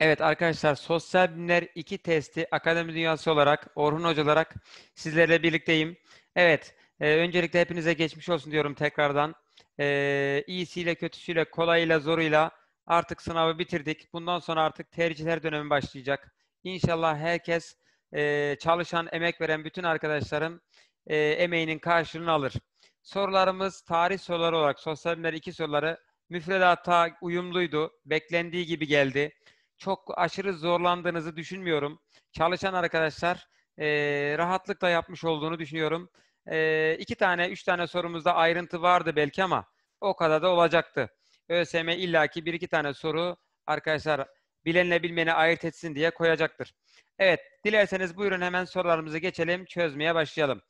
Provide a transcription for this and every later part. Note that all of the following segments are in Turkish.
Evet arkadaşlar sosyal bilimler 2 testi akademi dünyası olarak Orhun Hoca olarak sizlerle birlikteyim. Evet e, öncelikle hepinize geçmiş olsun diyorum tekrardan. E, iyisiyle kötüsüyle kolayıyla zoruyla artık sınavı bitirdik. Bundan sonra artık tercihler dönemi başlayacak. İnşallah herkes e, çalışan emek veren bütün arkadaşların e, emeğinin karşılığını alır. Sorularımız tarih soruları olarak sosyal bilimler 2 soruları müfredata uyumluydu. Beklendiği gibi geldi çok aşırı zorlandığınızı düşünmüyorum. Çalışan arkadaşlar e, rahatlıkla yapmış olduğunu düşünüyorum. E, iki tane, üç tane sorumuzda ayrıntı vardı belki ama o kadar da olacaktı. ÖSM illaki bir iki tane soru arkadaşlar bilenle bilmeni ayırt etsin diye koyacaktır. Evet, dilerseniz buyurun hemen sorularımızı geçelim, çözmeye başlayalım.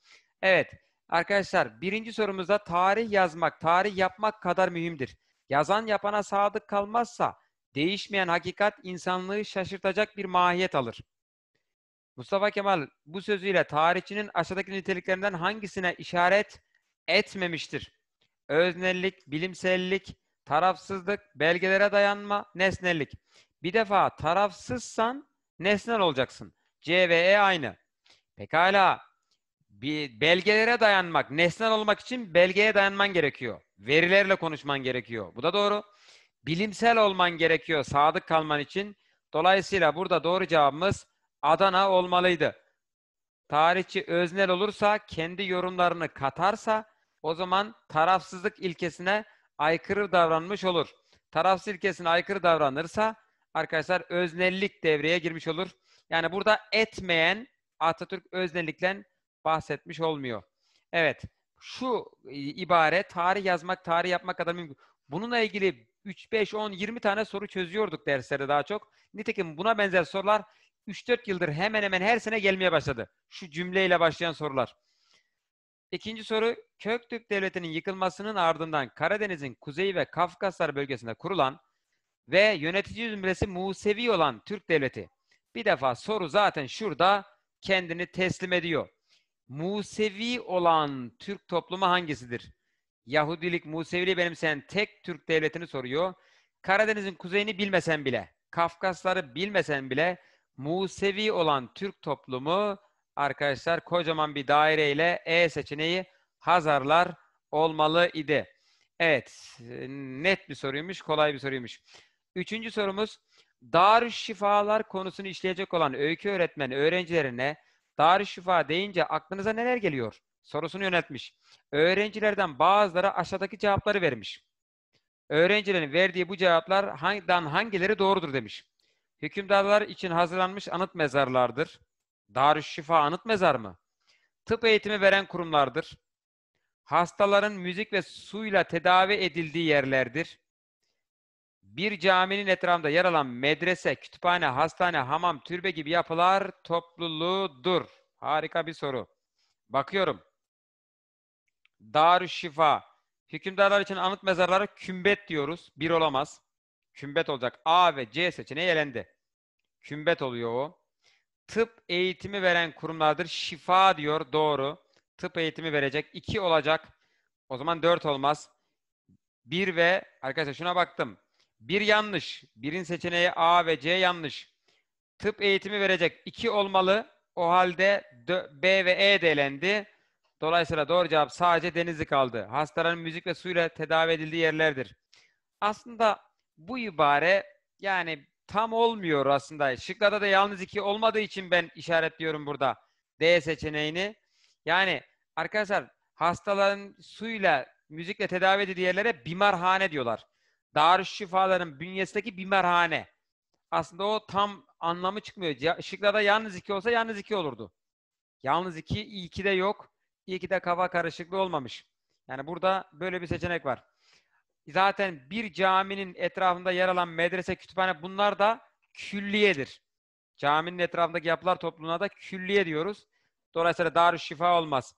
Evet, arkadaşlar birinci sorumuzda tarih yazmak, tarih yapmak kadar mühimdir. Yazan yapana sadık kalmazsa değişmeyen hakikat insanlığı şaşırtacak bir mahiyet alır. Mustafa Kemal bu sözüyle tarihçinin aşağıdaki niteliklerinden hangisine işaret etmemiştir? Öznellik, bilimsellik, tarafsızlık, belgelere dayanma, nesnellik. Bir defa tarafsızsan nesnel olacaksın. C ve E aynı. Pekala bir belgelere dayanmak, nesnel olmak için belgeye dayanman gerekiyor. Verilerle konuşman gerekiyor. Bu da doğru bilimsel olman gerekiyor sadık kalman için. Dolayısıyla burada doğru cevabımız Adana olmalıydı. Tarihçi öznel olursa, kendi yorumlarını katarsa o zaman tarafsızlık ilkesine aykırı davranmış olur. Tarafsız ilkesine aykırı davranırsa arkadaşlar öznellik devreye girmiş olur. Yani burada etmeyen Atatürk öznellikten bahsetmiş olmuyor. Evet. Şu ibare tarih yazmak, tarih yapmak kadar mümkün. Bununla ilgili 3, 5, 10, 20 tane soru çözüyorduk derslerde daha çok. Nitekim buna benzer sorular 3-4 yıldır hemen hemen her sene gelmeye başladı. Şu cümleyle başlayan sorular. İkinci soru, Köktürk Devleti'nin yıkılmasının ardından Karadeniz'in kuzeyi ve Kafkaslar bölgesinde kurulan ve yönetici zümresi Musevi olan Türk Devleti. Bir defa soru zaten şurada kendini teslim ediyor. Musevi olan Türk toplumu hangisidir? Yahudilik, Museviliği benimseyen tek Türk devletini soruyor. Karadeniz'in kuzeyini bilmesen bile, Kafkasları bilmesen bile Musevi olan Türk toplumu arkadaşlar kocaman bir daireyle E seçeneği Hazarlar olmalı idi. Evet, net bir soruymuş, kolay bir soruymuş. Üçüncü sorumuz, Darüşşifalar konusunu işleyecek olan öykü öğretmeni öğrencilerine Darüşşifa deyince aklınıza neler geliyor? sorusunu yöneltmiş. Öğrencilerden bazıları aşağıdaki cevapları vermiş. Öğrencilerin verdiği bu cevaplardan hangileri doğrudur demiş. Hükümdarlar için hazırlanmış anıt mezarlardır. Darüşşifa anıt mezar mı? Tıp eğitimi veren kurumlardır. Hastaların müzik ve suyla tedavi edildiği yerlerdir. Bir caminin etrafında yer alan medrese, kütüphane, hastane, hamam, türbe gibi yapılar topluluğudur. Harika bir soru. Bakıyorum. Darü Şifa. Hükümdarlar için anıt mezarları kümbet diyoruz. Bir olamaz. Kümbet olacak. A ve C seçeneği elendi. Kümbet oluyor o. Tıp eğitimi veren kurumlardır. Şifa diyor. Doğru. Tıp eğitimi verecek. 2 olacak. O zaman 4 olmaz. 1 ve arkadaşlar şuna baktım. 1 yanlış. 1'in seçeneği A ve C yanlış. Tıp eğitimi verecek. 2 olmalı. O halde B ve E de elendi. Dolayısıyla doğru cevap sadece Denizli kaldı. Hastaların müzik ve suyla tedavi edildiği yerlerdir. Aslında bu ibare yani tam olmuyor aslında. Şıklarda da yalnız iki olmadığı için ben işaretliyorum burada D seçeneğini. Yani arkadaşlar hastaların suyla müzikle tedavi edildiği yerlere bimarhane diyorlar. Darüşşifaların bünyesindeki bimarhane. Aslında o tam anlamı çıkmıyor. Şıklarda yalnız iki olsa yalnız iki olurdu. Yalnız iki, iki de yok. İyi ki de kafa karışıklığı olmamış. Yani burada böyle bir seçenek var. Zaten bir caminin etrafında yer alan medrese, kütüphane bunlar da külliyedir. Caminin etrafındaki yapılar topluluğuna da külliye diyoruz. Dolayısıyla darüş şifa olmaz.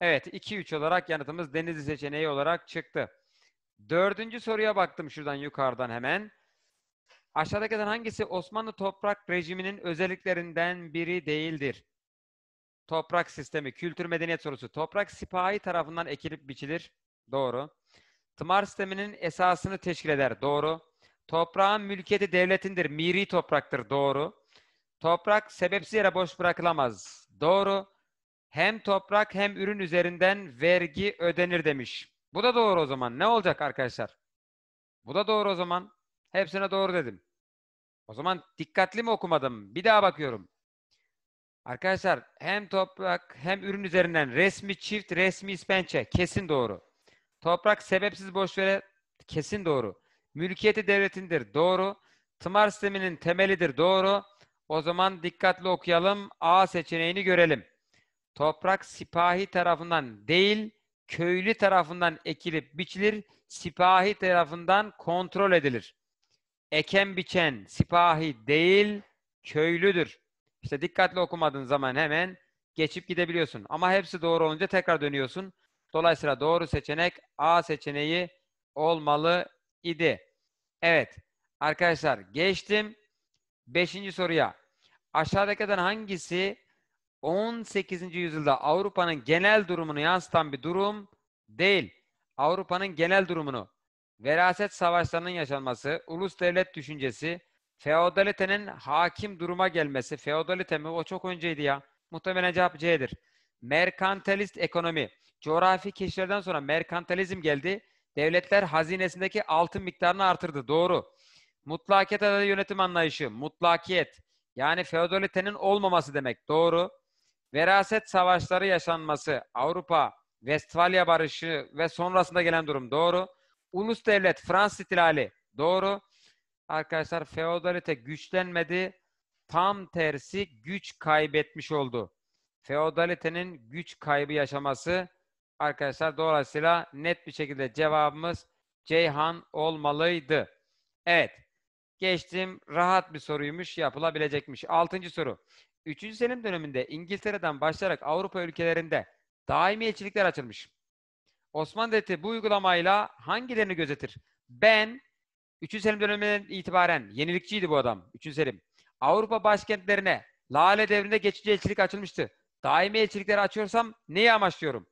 Evet 2-3 olarak yanıtımız Denizli seçeneği olarak çıktı. Dördüncü soruya baktım şuradan yukarıdan hemen. Aşağıdakilerden hangisi Osmanlı toprak rejiminin özelliklerinden biri değildir? Toprak sistemi, kültür medeniyet sorusu. Toprak sipahi tarafından ekilip biçilir. Doğru. Tımar sisteminin esasını teşkil eder. Doğru. Toprağın mülkiyeti devletindir. Miri topraktır. Doğru. Toprak sebepsiz yere boş bırakılamaz. Doğru. Hem toprak hem ürün üzerinden vergi ödenir demiş. Bu da doğru o zaman. Ne olacak arkadaşlar? Bu da doğru o zaman. Hepsine doğru dedim. O zaman dikkatli mi okumadım? Bir daha bakıyorum. Arkadaşlar hem toprak hem ürün üzerinden resmi çift resmi ispençe kesin doğru. Toprak sebepsiz boşvere kesin doğru. Mülkiyeti devletindir doğru. Tımar sisteminin temelidir doğru. O zaman dikkatli okuyalım. A seçeneğini görelim. Toprak sipahi tarafından değil köylü tarafından ekilip biçilir. Sipahi tarafından kontrol edilir. Eken biçen sipahi değil köylüdür. İşte dikkatli okumadığın zaman hemen geçip gidebiliyorsun. Ama hepsi doğru olunca tekrar dönüyorsun. Dolayısıyla doğru seçenek A seçeneği olmalı idi. Evet arkadaşlar geçtim. Beşinci soruya. Aşağıdakilerden hangisi 18. yüzyılda Avrupa'nın genel durumunu yansıtan bir durum değil? Avrupa'nın genel durumunu, veraset savaşlarının yaşanması, ulus devlet düşüncesi, Feodalitenin hakim duruma gelmesi. Feodalite mi? O çok önceydi ya. Muhtemelen cevap C'dir. Merkantilist ekonomi. Coğrafi keşiflerden sonra merkantilizm geldi. Devletler hazinesindeki altın miktarını artırdı. Doğru. Mutlakiyet adayı yönetim anlayışı. Mutlakiyet. Yani feodalitenin olmaması demek. Doğru. Veraset savaşları yaşanması. Avrupa, Vestfalya barışı ve sonrasında gelen durum. Doğru. Ulus devlet, Fransız istilali. Doğru. Arkadaşlar feodalite güçlenmedi. Tam tersi güç kaybetmiş oldu. Feodalitenin güç kaybı yaşaması arkadaşlar dolayısıyla net bir şekilde cevabımız Ceyhan olmalıydı. Evet. Geçtim. Rahat bir soruymuş. Yapılabilecekmiş. Altıncı soru. Üçüncü senin döneminde İngiltere'den başlayarak Avrupa ülkelerinde daimi elçilikler açılmış. Osmanlı Devleti bu uygulamayla hangilerini gözetir? Ben 3. Selim döneminden itibaren yenilikçiydi bu adam. 3. Selim. Avrupa başkentlerine Lale devrinde geçici elçilik açılmıştı. Daimi elçilikleri açıyorsam neyi amaçlıyorum?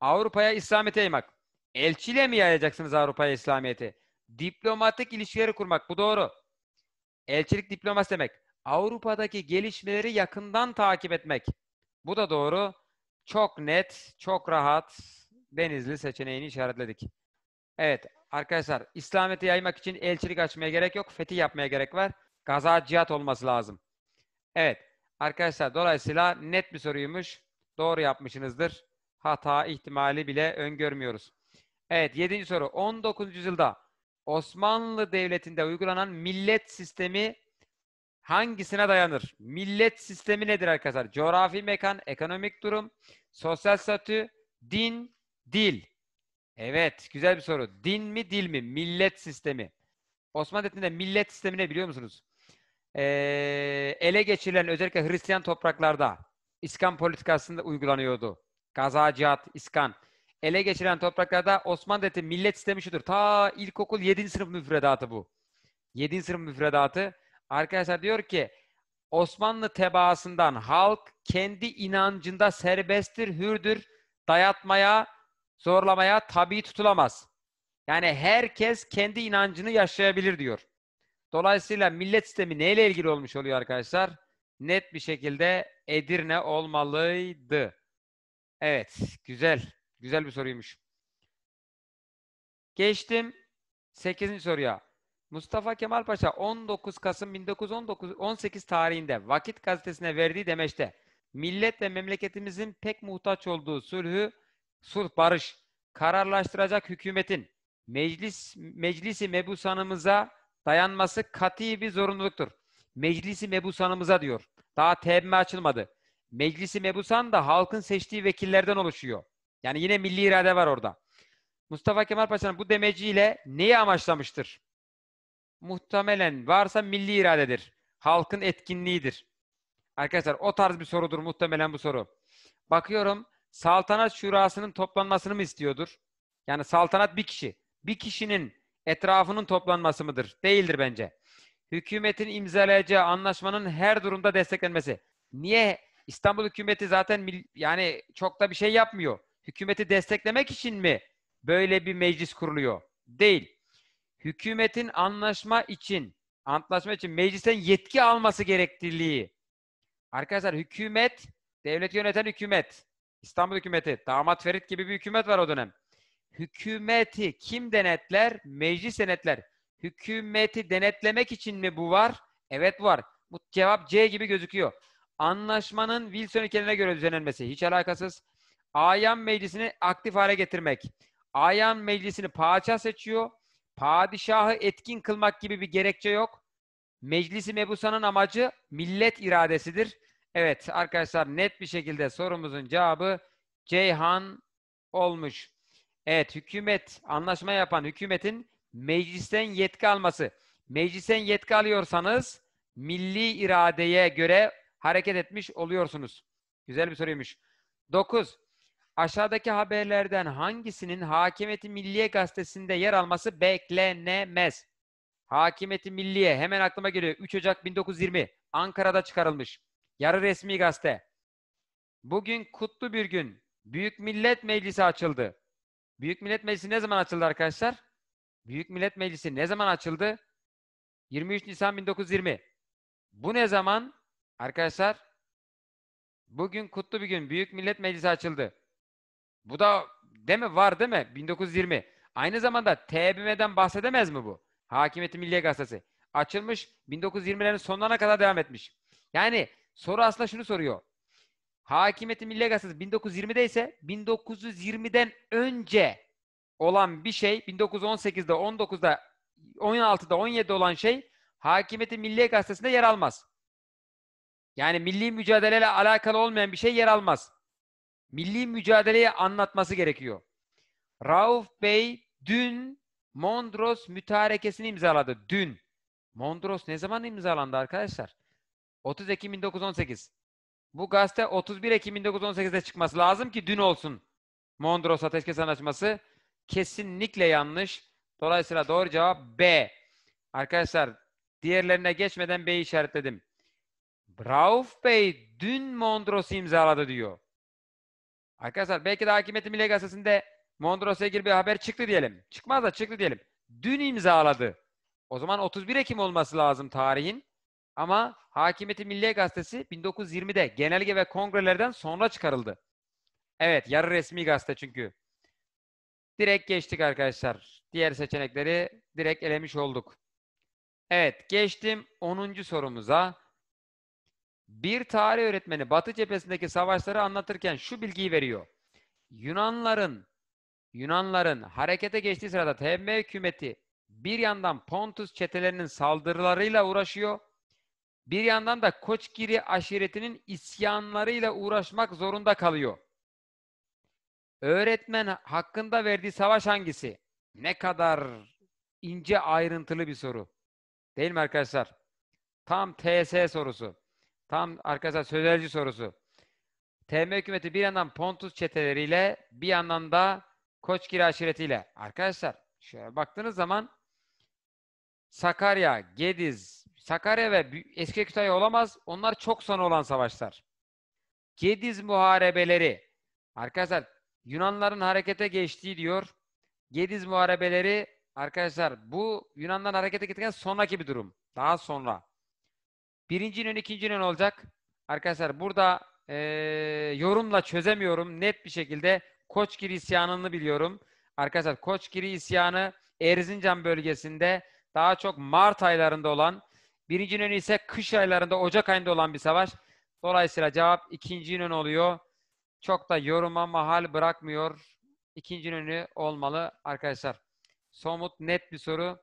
Avrupa'ya İslamiyet'e yaymak. Elçiyle mi yayacaksınız Avrupa'ya İslamiyet'i? Diplomatik ilişkileri kurmak. Bu doğru. Elçilik diplomasi demek. Avrupa'daki gelişmeleri yakından takip etmek. Bu da doğru. Çok net, çok rahat Denizli seçeneğini işaretledik. Evet arkadaşlar İslamiyet'i yaymak için elçilik açmaya gerek yok. Fetih yapmaya gerek var. Gaza cihat olması lazım. Evet arkadaşlar dolayısıyla net bir soruymuş. Doğru yapmışsınızdır. Hata ihtimali bile öngörmüyoruz. Evet yedinci soru. 19. yüzyılda Osmanlı Devleti'nde uygulanan millet sistemi hangisine dayanır? Millet sistemi nedir arkadaşlar? Coğrafi mekan, ekonomik durum, sosyal statü, din, dil. Evet, güzel bir soru. Din mi, dil mi? Millet sistemi. Osmanlı Devleti'nde millet sistemi ne biliyor musunuz? Ee, ele geçirilen özellikle Hristiyan topraklarda iskan politikasında uygulanıyordu. Gaza, cihat, iskan. Ele geçirilen topraklarda Osmanlı Devleti millet sistemi şudur. Ta ilkokul 7. sınıf müfredatı bu. 7. sınıf müfredatı. Arkadaşlar diyor ki Osmanlı tebaasından halk kendi inancında serbesttir, hürdür, dayatmaya, zorlamaya tabi tutulamaz. Yani herkes kendi inancını yaşayabilir diyor. Dolayısıyla millet sistemi neyle ilgili olmuş oluyor arkadaşlar? Net bir şekilde Edirne olmalıydı. Evet, güzel. Güzel bir soruymuş. Geçtim 8. soruya. Mustafa Kemal Paşa 19 Kasım 1918 tarihinde Vakit gazetesine verdiği demeçte millet ve memleketimizin pek muhtaç olduğu sulhü sulh barış kararlaştıracak hükümetin meclis meclisi mebusanımıza dayanması kati bir zorunluluktur. Meclisi mebusanımıza diyor. Daha tebme açılmadı. Meclisi mebusan da halkın seçtiği vekillerden oluşuyor. Yani yine milli irade var orada. Mustafa Kemal Paşa'nın bu demeciyle neyi amaçlamıştır? Muhtemelen varsa milli iradedir. Halkın etkinliğidir. Arkadaşlar o tarz bir sorudur muhtemelen bu soru. Bakıyorum saltanat şurasının toplanmasını mı istiyordur? Yani saltanat bir kişi. Bir kişinin etrafının toplanması mıdır? Değildir bence. Hükümetin imzalayacağı anlaşmanın her durumda desteklenmesi. Niye? İstanbul hükümeti zaten yani çok da bir şey yapmıyor. Hükümeti desteklemek için mi böyle bir meclis kuruluyor? Değil. Hükümetin anlaşma için, antlaşma için meclisten yetki alması gerekliliği. Arkadaşlar hükümet, devleti yöneten hükümet İstanbul hükümeti. Damat Ferit gibi bir hükümet var o dönem. Hükümeti kim denetler? Meclis denetler. Hükümeti denetlemek için mi bu var? Evet var. Bu cevap C gibi gözüküyor. Anlaşmanın Wilson ilkelerine göre düzenlenmesi. Hiç alakasız. Ayan meclisini aktif hale getirmek. Ayan meclisini padişah seçiyor. Padişahı etkin kılmak gibi bir gerekçe yok. Meclisi mebusanın amacı millet iradesidir. Evet arkadaşlar net bir şekilde sorumuzun cevabı Ceyhan olmuş. Evet hükümet anlaşma yapan hükümetin meclisten yetki alması. Meclisten yetki alıyorsanız milli iradeye göre hareket etmiş oluyorsunuz. Güzel bir soruymuş. 9. Aşağıdaki haberlerden hangisinin Hakimiyeti Milliye gazetesinde yer alması beklenemez? Hakimiyeti Milliye hemen aklıma geliyor. 3 Ocak 1920 Ankara'da çıkarılmış. Yarı resmi gazete. Bugün kutlu bir gün. Büyük Millet Meclisi açıldı. Büyük Millet Meclisi ne zaman açıldı arkadaşlar? Büyük Millet Meclisi ne zaman açıldı? 23 Nisan 1920. Bu ne zaman? Arkadaşlar bugün kutlu bir gün. Büyük Millet Meclisi açıldı. Bu da değil mi? Var değil mi? 1920. Aynı zamanda TBMM'den bahsedemez mi bu? Hakimiyeti Milliye Gazetesi. Açılmış 1920'lerin sonlarına kadar devam etmiş. Yani Soru aslında şunu soruyor. Hakimiyeti milli gazetesi 1920'de ise 1920'den önce olan bir şey 1918'de, 19'da, 16'da, 17'de olan şey Hakimiyeti Milli Gazetesi'nde yer almaz. Yani milli mücadeleyle alakalı olmayan bir şey yer almaz. Milli mücadeleyi anlatması gerekiyor. Rauf Bey dün Mondros mütarekesini imzaladı. Dün. Mondros ne zaman imzalandı arkadaşlar? 30 Ekim 1918. Bu gazete 31 Ekim 1918'de çıkması lazım ki dün olsun. Mondros Ateşkes Anlaşması kesinlikle yanlış. Dolayısıyla doğru cevap B. Arkadaşlar diğerlerine geçmeden B'yi işaretledim. Rauf Bey dün Mondros'u imzaladı diyor. Arkadaşlar belki de Hakimiyeti Milli Gazetesi'nde Mondros'a ilgili bir haber çıktı diyelim. Çıkmaz da çıktı diyelim. Dün imzaladı. O zaman 31 Ekim olması lazım tarihin. Ama Hakimiyeti Milliye Gazetesi 1920'de genelge ve kongrelerden sonra çıkarıldı. Evet yarı resmi gazete çünkü. Direkt geçtik arkadaşlar. Diğer seçenekleri direkt elemiş olduk. Evet geçtim 10. sorumuza. Bir tarih öğretmeni Batı cephesindeki savaşları anlatırken şu bilgiyi veriyor. Yunanların Yunanların harekete geçtiği sırada TM hükümeti bir yandan Pontus çetelerinin saldırılarıyla uğraşıyor. Bir yandan da Koçgiri aşiretinin isyanlarıyla uğraşmak zorunda kalıyor. Öğretmen hakkında verdiği savaş hangisi? Ne kadar ince ayrıntılı bir soru. Değil mi arkadaşlar? Tam TS sorusu. Tam arkadaşlar sözelci sorusu. TM hükümeti bir yandan Pontus çeteleriyle bir yandan da Koçgiri aşiretiyle. Arkadaşlar şöyle baktığınız zaman Sakarya, Gediz, Sakarya ve eski Kütahya olamaz. Onlar çok son olan savaşlar. Gediz muharebeleri. Arkadaşlar Yunanların harekete geçtiği diyor. Gediz muharebeleri arkadaşlar bu Yunanların harekete gittikten sonraki bir durum. Daha sonra. Birinci İnönü, ikinci İnönü olacak. Arkadaşlar burada ee, yorumla çözemiyorum. Net bir şekilde Koçgiri isyanını biliyorum. Arkadaşlar Koçgiri isyanı Erzincan bölgesinde daha çok Mart aylarında olan, birinci yönü ise kış aylarında Ocak ayında olan bir savaş. Dolayısıyla cevap ikinci yön oluyor. Çok da yoruma mahal bırakmıyor. İkinci yönü olmalı arkadaşlar. Somut net bir soru.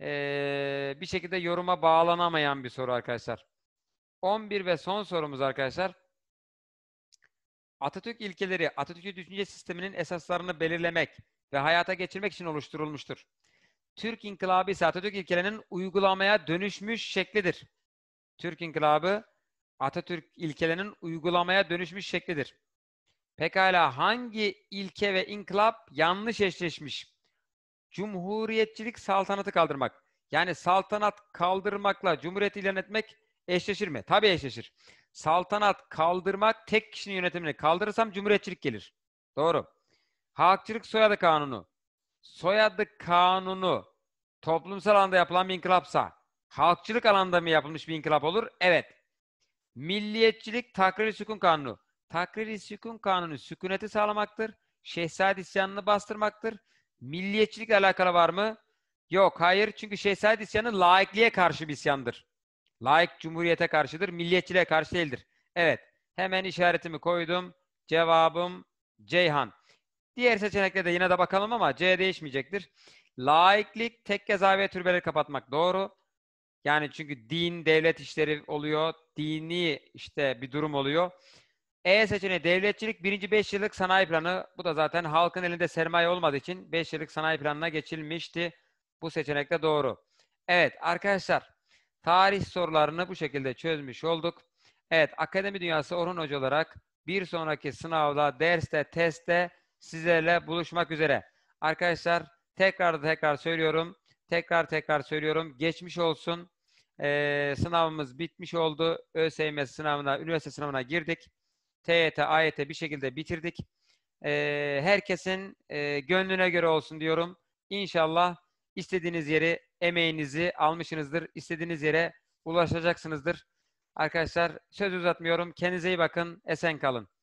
Ee, bir şekilde yoruma bağlanamayan bir soru arkadaşlar. 11 ve son sorumuz arkadaşlar. Atatürk ilkeleri, Atatürk'ü düşünce sisteminin esaslarını belirlemek ve hayata geçirmek için oluşturulmuştur. Türk İnkılabı ise Atatürk ilkelerinin uygulamaya dönüşmüş şeklidir. Türk İnkılabı Atatürk ilkelerinin uygulamaya dönüşmüş şeklidir. Pekala hangi ilke ve inkılap yanlış eşleşmiş? Cumhuriyetçilik saltanatı kaldırmak. Yani saltanat kaldırmakla cumhuriyeti ilan etmek eşleşir mi? Tabii eşleşir. Saltanat kaldırmak tek kişinin yönetimini kaldırırsam cumhuriyetçilik gelir. Doğru. Halkçılık soyadı kanunu soyadı kanunu toplumsal alanda yapılan bir inkılapsa halkçılık alanda mı yapılmış bir inkılap olur? Evet. Milliyetçilik takriri sükun kanunu. Takriri sükun kanunu sükuneti sağlamaktır. Şehzade isyanını bastırmaktır. Milliyetçilikle alakalı var mı? Yok, hayır. Çünkü şehzade isyanı laikliğe karşı bir isyandır. Laik cumhuriyete karşıdır, milliyetçiliğe karşı değildir. Evet, hemen işaretimi koydum. Cevabım Ceyhan. Diğer seçenekte de yine de bakalım ama C değişmeyecektir. Laiklik, tekke zaviye türbeleri kapatmak doğru. Yani çünkü din, devlet işleri oluyor. Dini işte bir durum oluyor. E seçeneği devletçilik birinci 5 yıllık sanayi planı. Bu da zaten halkın elinde sermaye olmadığı için 5 yıllık sanayi planına geçilmişti. Bu seçenek de doğru. Evet arkadaşlar tarih sorularını bu şekilde çözmüş olduk. Evet Akademi Dünyası Orhun Hoca olarak bir sonraki sınavda, derste, testte sizlerle buluşmak üzere. Arkadaşlar tekrar tekrar söylüyorum. Tekrar tekrar söylüyorum. Geçmiş olsun. Ee, sınavımız bitmiş oldu. ÖSYM sınavına, üniversite sınavına girdik. TYT, AYT bir şekilde bitirdik. Ee, herkesin e, gönlüne göre olsun diyorum. İnşallah istediğiniz yeri, emeğinizi almışsınızdır. İstediğiniz yere ulaşacaksınızdır. Arkadaşlar söz uzatmıyorum. Kendinize iyi bakın. Esen kalın.